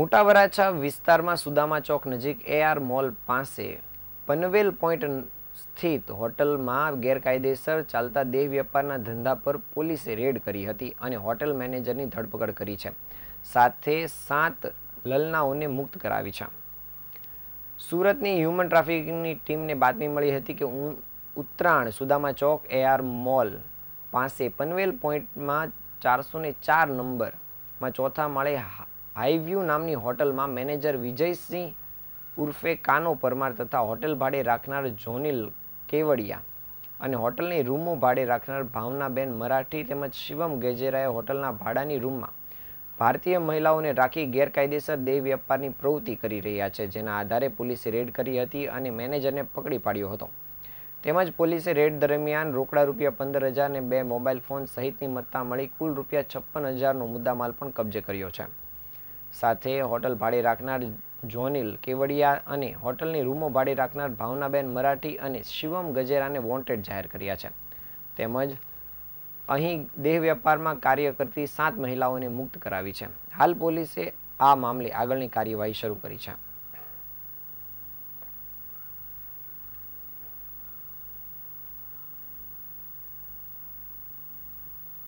મોટા વરાછા વિસ્તારમાં સુદામા ચોક નજીક એઆર મોલ પાસે પનવેલ પોઈન્ટ સ્થિત હોટલમાં ગેરકાયદેસર ચાલતા દેહ વેપારના ધંધા પર પોલીસે રેડ કરી હતી અને હોટેલ મેનેજરની ધરપકડ કરી છે સાથે સાત લલનાઓને મુક્ત કરાવી છે સુરતની હ્યુમન ટ્રાફિકની ટીમને બાતમી મળી હતી કે ઉત્તરાયણ સુદામા ચોક એઆર મોલ પાસે પનવેલ પોઈન્ટમાં ચારસો ચાર નંબરમાં ચોથા માળે હાઈવ્યૂ નામની હોટલમાં મેનેજર વિજયસિંહ ઉર્ફે કાનો પરમાર તથા હોટેલ ભાડે રાખનાર જોનિલ કેવડિયા અને હોટલની રૂમો ભાડે રાખનાર ભાવનાબેન મરાઠી તેમજ શિવમ ગેજેરાએ હોટલના ભાડાની રૂમમાં ભારતીય મહિલાઓને રાખી ગેરકાયદેસર દેહ વ્યાપારની પ્રવૃત્તિ કરી રહ્યા છે જેના આધારે પોલીસે રેડ કરી હતી અને મેનેજરને પકડી પાડ્યો હતો તેમજ પોલીસે રેડ દરમિયાન રોકડા રૂપિયા પંદર હજાર અને બે મોબાઈલ ફોન સહિતની મત્તા મળી કુલ રૂપિયા છપ્પન હજારનો મુદ્દામાલ પણ કબજે કર્યો છે સાથે હોટલ ભાડે રાખનાર જોનિલ કેવડિયા અને હોટલની રૂમો ભાડે રાખનાર ભાવનાબેન મરાઠી અને શિવમ ગજેરાને વોન્ટેડ જાહેર કર્યા છે તેમજ અહીં દેહ વ્યાપારમાં કાર્ય કરતી સાત મહિલાઓને મુક્ત કરાવી છે હાલ પોલીસે આ મામલે આગળની કાર્યવાહી શરૂ કરી છે